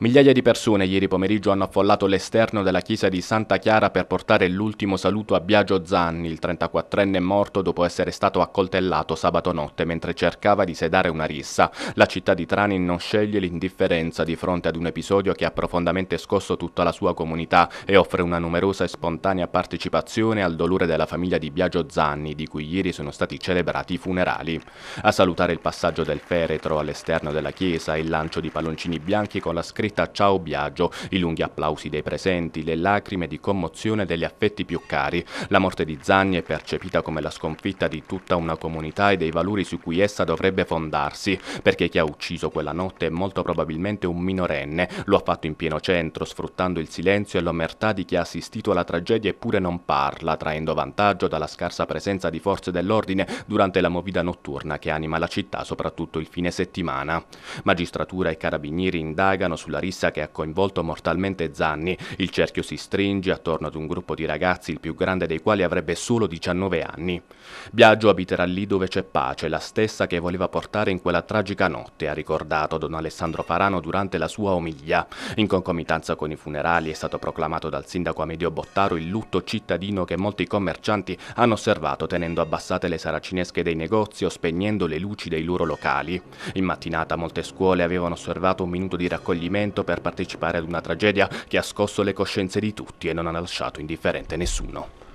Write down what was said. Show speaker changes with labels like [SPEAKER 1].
[SPEAKER 1] Migliaia di persone ieri pomeriggio hanno affollato l'esterno della chiesa di Santa Chiara per portare l'ultimo saluto a Biagio Zanni, il 34enne morto dopo essere stato accoltellato sabato notte mentre cercava di sedare una rissa. La città di Trani non sceglie l'indifferenza di fronte ad un episodio che ha profondamente scosso tutta la sua comunità e offre una numerosa e spontanea partecipazione al dolore della famiglia di Biagio Zanni, di cui ieri sono stati celebrati i funerali. A salutare il passaggio del feretro all'esterno della chiesa, e il lancio di palloncini bianchi con la scritta scritta Ciao Biagio, i lunghi applausi dei presenti, le lacrime di commozione degli affetti più cari. La morte di Zanni è percepita come la sconfitta di tutta una comunità e dei valori su cui essa dovrebbe fondarsi, perché chi ha ucciso quella notte è molto probabilmente un minorenne, lo ha fatto in pieno centro, sfruttando il silenzio e l'omertà di chi ha assistito alla tragedia eppure non parla, traendo vantaggio dalla scarsa presenza di forze dell'ordine durante la movida notturna che anima la città soprattutto il fine settimana. Magistratura e carabinieri indagano sulla sulla rissa che ha coinvolto mortalmente Zanni. Il cerchio si stringe attorno ad un gruppo di ragazzi, il più grande dei quali avrebbe solo 19 anni. Biagio abiterà lì dove c'è pace, la stessa che voleva portare in quella tragica notte, ha ricordato don Alessandro Farano durante la sua omiglia. In concomitanza con i funerali è stato proclamato dal sindaco Amedeo Bottaro il lutto cittadino che molti commercianti hanno osservato tenendo abbassate le saracinesche dei negozi o spegnendo le luci dei loro locali. In mattinata molte scuole avevano osservato un minuto di raccoglimento intento per partecipare ad una tragedia che ha scosso le coscienze di tutti e non ha lasciato indifferente nessuno.